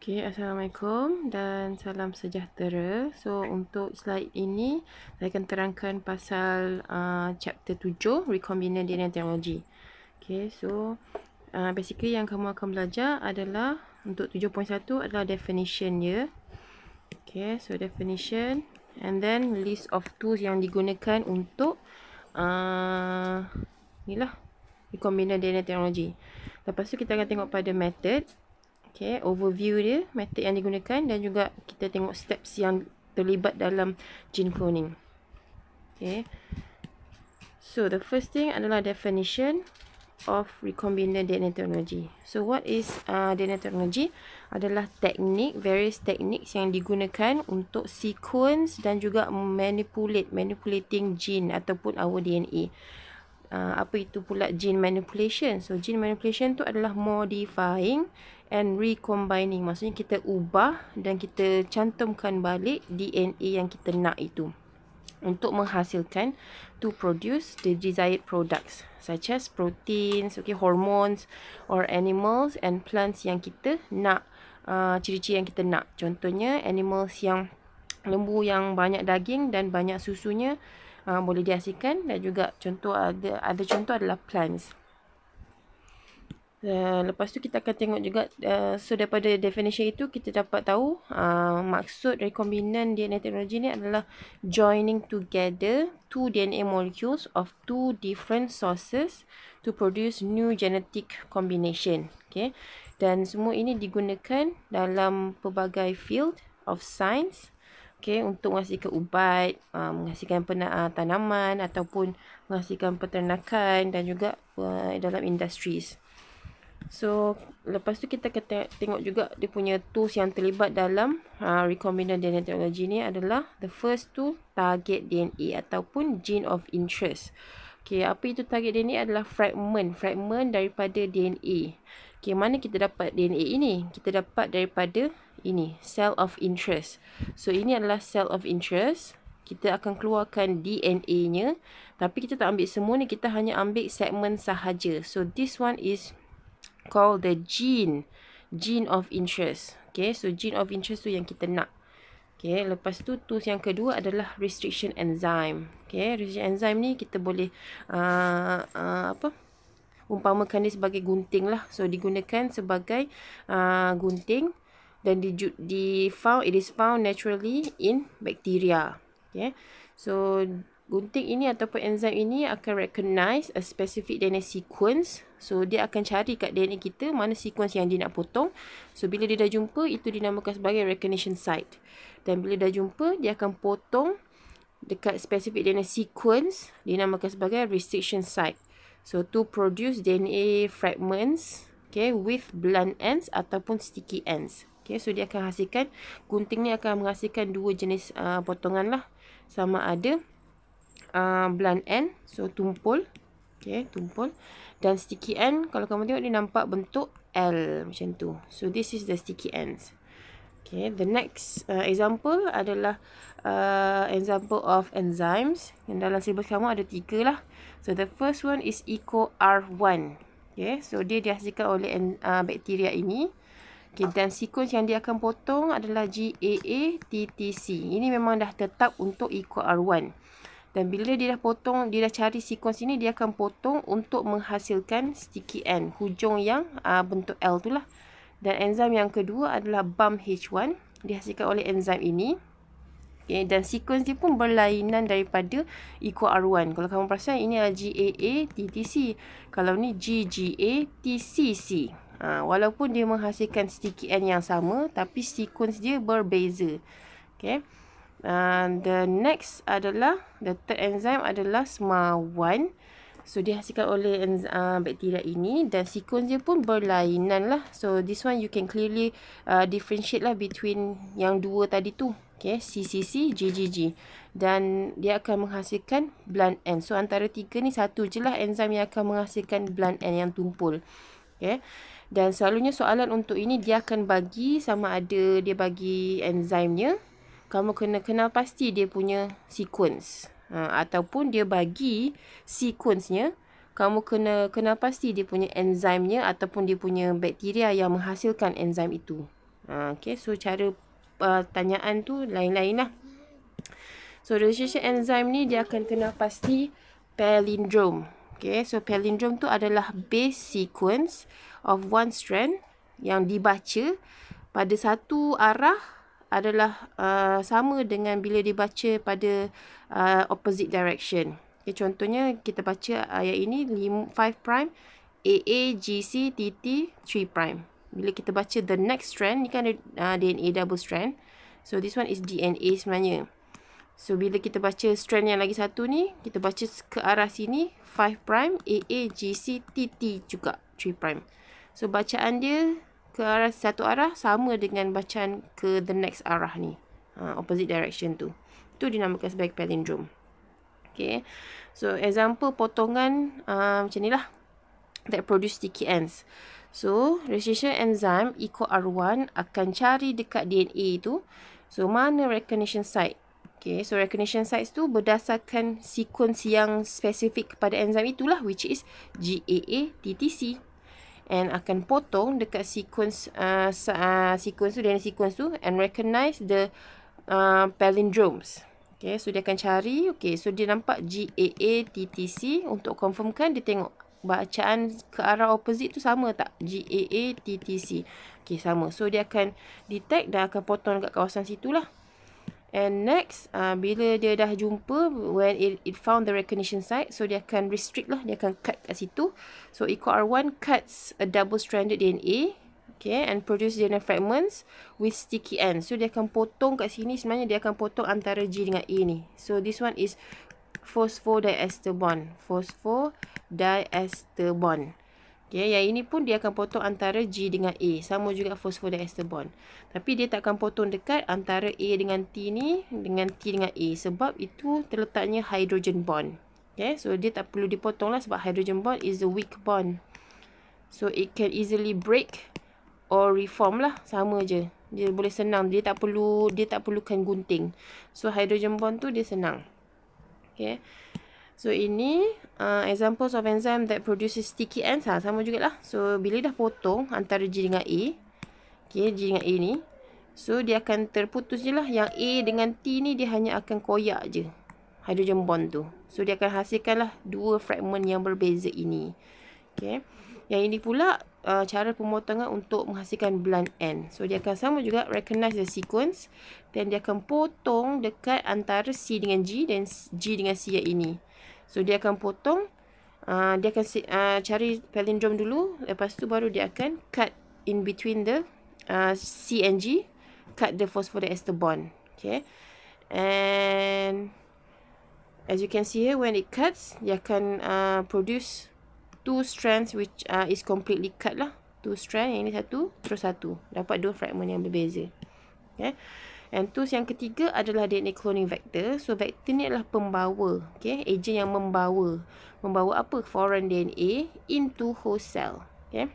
Okay, Assalamualaikum dan salam sejahtera. So, untuk slide ini, saya akan terangkan pasal uh, chapter 7, Recombinant DNA Technology. Okay, so, uh, basically yang kamu akan belajar adalah, untuk 7.1 adalah definition dia. Okay, so definition and then list of tools yang digunakan untuk uh, ni lah, Recombinant DNA Technology. Lepas tu kita akan tengok pada method. Okay, overview dia, method yang digunakan dan juga kita tengok steps yang terlibat dalam gene cloning. Okay. So, the first thing adalah definition of recombinant DNA technology. So, what is uh, DNA technology? Adalah teknik, various techniques yang digunakan untuk sequence dan juga manipulate, manipulating gene ataupun our DNA. Uh, apa itu pula gene manipulation? So, gene manipulation tu adalah modifying and recombining maksudnya kita ubah dan kita cantumkan balik DNA yang kita nak itu untuk menghasilkan to produce the desired products such as proteins okay hormones or animals and plants yang kita nak uh, ciri-ciri uh, yang kita nak contohnya animals yang lembu yang banyak daging dan banyak susunya uh, boleh dihasilkan dan juga contoh ada ada contoh adalah plants Eh, lepas tu kita akan tengok juga uh, so daripada definition itu kita dapat tahu uh, maksud recombinant DNA teknologi ni adalah joining together two DNA molecules of two different sources to produce new genetic combination okay dan semua ini digunakan dalam pelbagai field of science okay untuk menghasilkan ubat uh, menghasilkan pena- uh, tanaman ataupun menghasilkan peternakan dan juga uh, dalam industries So lepas tu kita kata, tengok juga dia punya tools yang terlibat dalam uh, recombinant DNA technology ni adalah the first tool target DNA ataupun gene of interest. Okay, apa itu target DNA adalah fragment, fragment daripada DNA. Okay, mana kita dapat DNA ini? Kita dapat daripada ini, cell of interest. So ini adalah cell of interest. Kita akan keluarkan DNA-nya. Tapi kita tak ambil semua ni. Kita hanya ambil segmen sahaja. So, this one is call the gene. Gene of interest. Okay, so gene of interest tu yang kita nak. Okay, lepas tu tools yang kedua adalah restriction enzyme. Okay, restriction enzyme ni kita boleh uh, uh, apa? umpamakan dia sebagai gunting lah. So, digunakan sebagai uh, gunting dan di, di found, it is found naturally in bacteria. Okay, so gunting ini ataupun enzim ini akan recognize a specific DNA sequence. So, dia akan cari kat DNA kita mana sequence yang dia nak potong. So, bila dia dah jumpa, itu dinamakan sebagai recognition site. Dan bila dah jumpa, dia akan potong dekat specific DNA sequence dinamakan sebagai restriction site. So, to produce DNA fragments okay, with blunt ends ataupun sticky ends. Okay, so, dia akan hasilkan, gunting ni akan menghasilkan dua jenis uh, potongan lah. Sama ada uh, blunt end. So, tumpul. Okay, tumpul. Dan sticky end, kalau kamu tengok dia nampak bentuk L macam tu. So, this is the sticky ends. Okay, the next uh, example adalah uh, example of enzymes. Yang dalam syllabus kamu ada tiga lah. So, the first one is ECO R1. Okay, so dia dihasilkan oleh en, uh, bakteria ini. Okay, dan sequence yang dia akan potong adalah GAATTC. Ini memang dah tetap untuk ECO R1. Dan bila dia dah potong, dia dah cari sequence ini dia akan potong untuk menghasilkan sticky end. Hujung yang uh, bentuk L tu lah. Dan enzim yang kedua adalah bump H1. Dihasilkan oleh enzim ini. Okay, eh, dan sequence dia pun berlainan daripada ikut R1. Kalau kamu perasan, ini adalah GAA, TTC. Kalau ni GGA, TCC. Ha, ah, walaupun dia menghasilkan sticky end yang sama, tapi sequence dia berbeza. Okay. And uh, the next adalah the third enzyme adalah semawan. So hasilkan oleh uh, bakteria ini dan sequence dia pun berlainan lah. So this one you can clearly uh, differentiate lah between yang dua tadi tu. Okay, CCC, GGG. Dan dia akan menghasilkan blunt end. So antara tiga ni satu je lah enzyme yang akan menghasilkan blunt end yang tumpul. Okay. Dan selalunya soalan untuk ini dia akan bagi sama ada dia bagi enzymenya kamu kena kenal pasti dia punya sequence. Ha, ataupun dia bagi sequence-nya, kamu kena kenal pasti dia punya enzimnya ataupun dia punya bakteria yang menghasilkan enzim itu. Ha, okay, so cara uh, tanyaan tu lain-lain lah. So, relationship enzim ni dia akan kenal pasti palindrome. Okay, so palindrome tu adalah base sequence of one strand yang dibaca pada satu arah adalah uh, sama dengan bila dibaca pada uh, opposite direction. Okay, contohnya kita baca ayat ini 5 prime A A G C T T 3 prime. Bila kita baca the next strand ni kan ada uh, DNA double strand. So this one is DNA sebenarnya. So bila kita baca strand yang lagi satu ni, kita baca ke arah sini 5 prime A A G C T T juga 3 prime. So bacaan dia ke arah satu arah sama dengan bacaan ke the next arah ni. Ha, opposite direction tu. Tu dinamakan sebagai palindrome. Okay. So, example potongan uh, macam ni lah. That produce sticky ends. So, recession enzyme ikut R1 akan cari dekat DNA tu. So, mana recognition site? Okay, so recognition sites tu berdasarkan sequence yang spesifik kepada enzim itulah which is GAA TTC and akan potong dekat sequence uh, uh sequence tu dan sequence tu and recognize the uh, palindromes Okay, so dia akan cari. Okay, so dia nampak G-A-A-T-T-C. Untuk confirmkan, dia tengok bacaan ke arah opposite tu sama tak? G-A-A-T-T-C. Okay, sama. So, dia akan detect dan akan potong dekat kawasan situlah. And next, uh, bila dia dah jumpa, when it, it found the recognition site, so dia akan restrict lah, dia akan cut kat situ. So, equal R1 cuts a double-stranded DNA, okay, and produce DNA fragments with sticky ends. So, dia akan potong kat sini, sebenarnya dia akan potong antara G dengan A ni. So, this one is phosphodiester bond, phosphodiester bond. Okay, ya, yang ini pun dia akan potong antara G dengan A. Sama juga phosphodiester bond. Tapi dia tak akan potong dekat antara A dengan T ni dengan T dengan A. Sebab itu terletaknya hydrogen bond. Okay, ya, so dia tak perlu dipotong lah sebab hydrogen bond is a weak bond. So it can easily break or reform lah. Sama je. Dia boleh senang. Dia tak perlu dia tak perlukan gunting. So hydrogen bond tu dia senang. Okay. Ya. So ini uh, examples of enzyme that produces sticky ends ha, Sama lah. So bila dah potong antara G dengan A Okay G dengan A ni So dia akan terputus je lah Yang A dengan T ni dia hanya akan koyak je Hydrogen bond tu So dia akan hasilkan lah dua fragment yang berbeza ini Okay Yang ini pula uh, cara pemotongan untuk menghasilkan blunt end So dia akan sama juga recognize the sequence Dan dia akan potong dekat antara C dengan G dan G dengan C yang ini So dia akan potong uh, Dia akan uh, cari palindrome dulu Lepas tu baru dia akan cut in between the uh, C and G Cut the phosphodiester bond Okay And As you can see here when it cuts Dia akan uh, produce Two strands which uh, is completely cut lah Two strand yang ini satu Terus satu Dapat dua fragment yang berbeza Okay And tools yang ketiga adalah DNA cloning vector. So vector ni adalah pembawa. Okay. agen yang membawa. Membawa apa? Foreign DNA into host cell. Okay.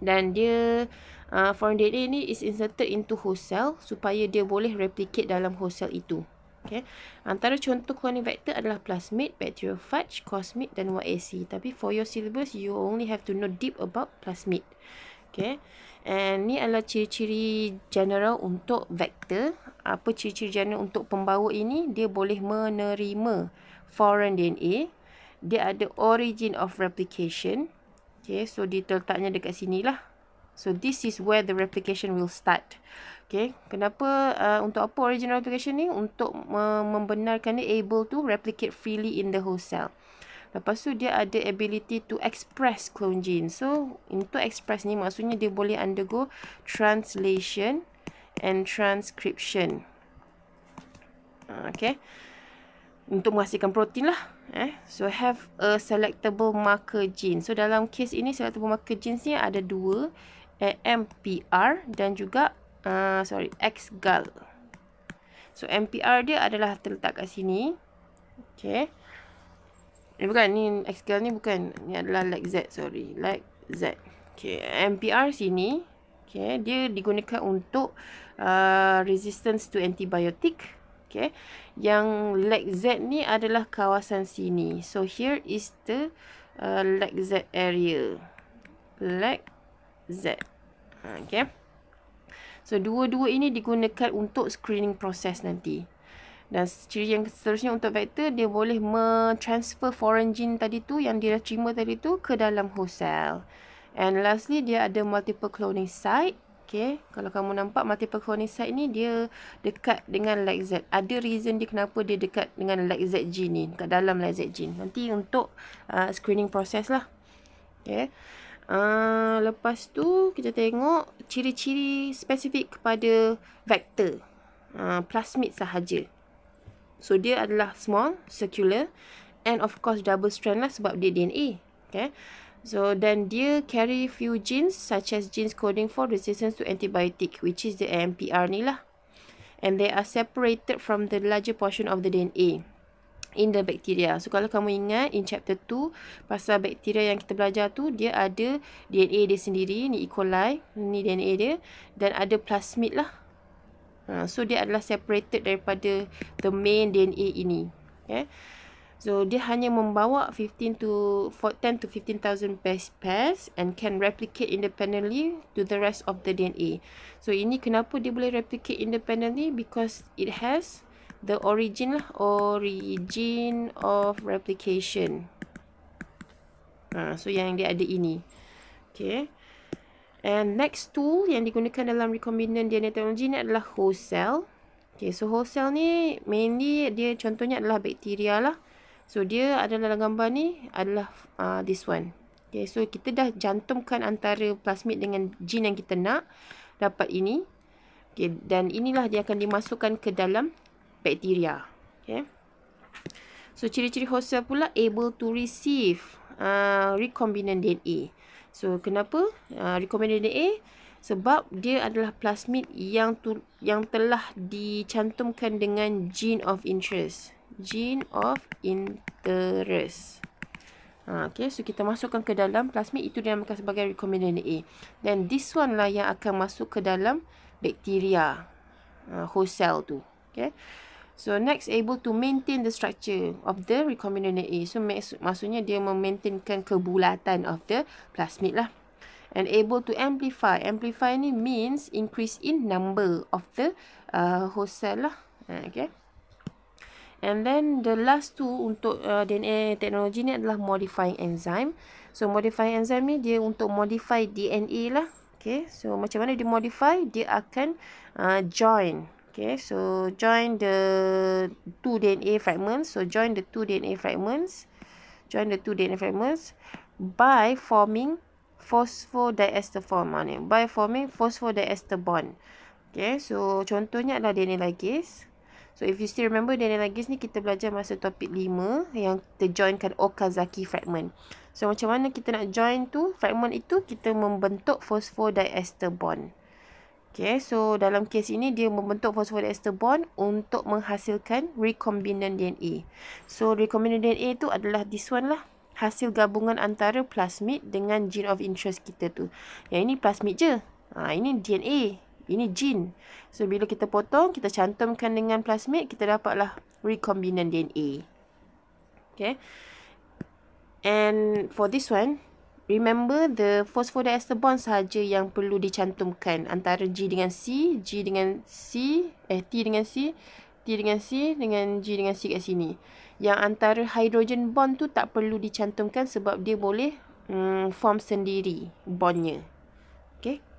Dan dia uh, foreign DNA ni is inserted into host cell supaya dia boleh replicate dalam host cell itu. Okay. Antara contoh cloning vector adalah plasmid, bacteriophage, cosmid dan YAC. Tapi for your syllabus, you only have to know deep about plasmid. Okay. And ni adalah ciri-ciri general untuk vektor. Apa ciri-ciri general untuk pembawa ini? Dia boleh menerima foreign DNA. Dia ada origin of replication. Okay, so diletaknya dekat sini lah. So, this is where the replication will start. Okay, kenapa? Uh, untuk apa original replication ni? Untuk uh, membenarkan dia able to replicate freely in the whole cell. Lepas tu dia ada ability to express clone gene. So untuk express ni maksudnya dia boleh undergo translation and transcription. Ah, okay. Untuk menghasilkan protein lah. Eh? So have a selectable marker gene. So dalam case ini selectable marker genes ni ada dua. MPR dan juga uh, sorry XGAL. So MPR dia adalah terletak kat sini. Okay. Ini eh, bukan ni XKL ni bukan. Ni adalah like Z sorry. like Z. Okay. MPR sini. Okay. Dia digunakan untuk uh, resistance to antibiotic. Okay. Yang like Z ni adalah kawasan sini. So here is the uh, leg Z area. like Z. Okay. So dua-dua ini digunakan untuk screening proses nanti. Dan ciri yang seterusnya untuk vektor, dia boleh mentransfer foreign gene tadi tu yang dia dah terima tadi tu ke dalam host cell. And lastly, dia ada multiple cloning site. Okay. Kalau kamu nampak multiple cloning site ni, dia dekat dengan Z. Ada reason dia kenapa dia dekat dengan Z gene ni. Dekat dalam Z gene. Nanti untuk uh, screening proses lah. Okay. Uh, lepas tu, kita tengok ciri-ciri spesifik kepada vektor. Uh, plasmid sahaja. So dia adalah small, circular and of course double strand lah sebab dia DNA. Okay. So then dia carry few genes such as genes coding for resistance to antibiotic which is the AMPR ni lah. And they are separated from the larger portion of the DNA in the bacteria. So kalau kamu ingat in chapter 2 pasal bacteria yang kita belajar tu dia ada DNA dia sendiri ni E. coli, ni DNA dia dan ada plasmid lah Ha, so dia adalah separated daripada the main DNA ini. Okay. Ya. So dia hanya membawa 15 to 10 to 15,000 base pairs and can replicate independently to the rest of the DNA. So ini kenapa dia boleh replicate independently because it has the origin lah, origin of replication. Ha, so yang dia ada ini. Okay. And next tool yang digunakan dalam recombinant DNA technology ni adalah host cell. Okay, so host cell ni mainly dia contohnya adalah bakteria lah. So, dia adalah dalam gambar ni adalah uh, this one. Okay, so kita dah jantumkan antara plasmid dengan gene yang kita nak dapat ini. Okay, dan inilah dia akan dimasukkan ke dalam bakteria. Okay. So, ciri-ciri host cell pula able to receive uh, recombinant DNA. So kenapa uh, recommended A? Sebab dia adalah plasmid yang tu, yang telah dicantumkan dengan gene of interest. Gene of interest. Ha, okay, so kita masukkan ke dalam plasmid itu dia akan sebagai recommended A. Then this one lah yang akan masuk ke dalam bakteria. Uh, host cell tu. Okay. So next able to maintain the structure of the recombinant DNA. So maksud, maksudnya dia memaintainkan kebulatan of the plasmid lah. And able to amplify. Amplify ni means increase in number of the uh, host cell lah. Ha, okay. And then the last two untuk uh, DNA teknologi ni adalah modifying enzyme. So modifying enzyme ni dia untuk modify DNA lah. Okay. So macam mana dia modify? Dia akan uh, join. Join. Okay, so join the two DNA fragments. So, join the two DNA fragments. Join the two DNA fragments by forming phosphodiester formula. By forming phosphodiester bond. Okay, so contohnya adalah DNA ligase. So, if you still remember DNA ligase ni, kita belajar masa topik 5 yang kita joinkan Okazaki fragment. So, macam mana kita nak join tu, fragment itu, kita membentuk phosphodiester bond. Okay, so dalam kes ini dia membentuk ester bond untuk menghasilkan recombinant DNA. So recombinant DNA tu adalah this one lah. Hasil gabungan antara plasmid dengan gene of interest kita tu. Yang ini plasmid je. Ha, ini DNA. Ini gene. So bila kita potong, kita cantumkan dengan plasmid, kita dapatlah recombinant DNA. Okay. And for this one, Remember the phosphodiester bond saja yang perlu dicantumkan antara G dengan C, G dengan C, eh T dengan C, T dengan C dengan G dengan C kat sini. Yang antara hydrogen bond tu tak perlu dicantumkan sebab dia boleh mm, form sendiri bondnya. Okay.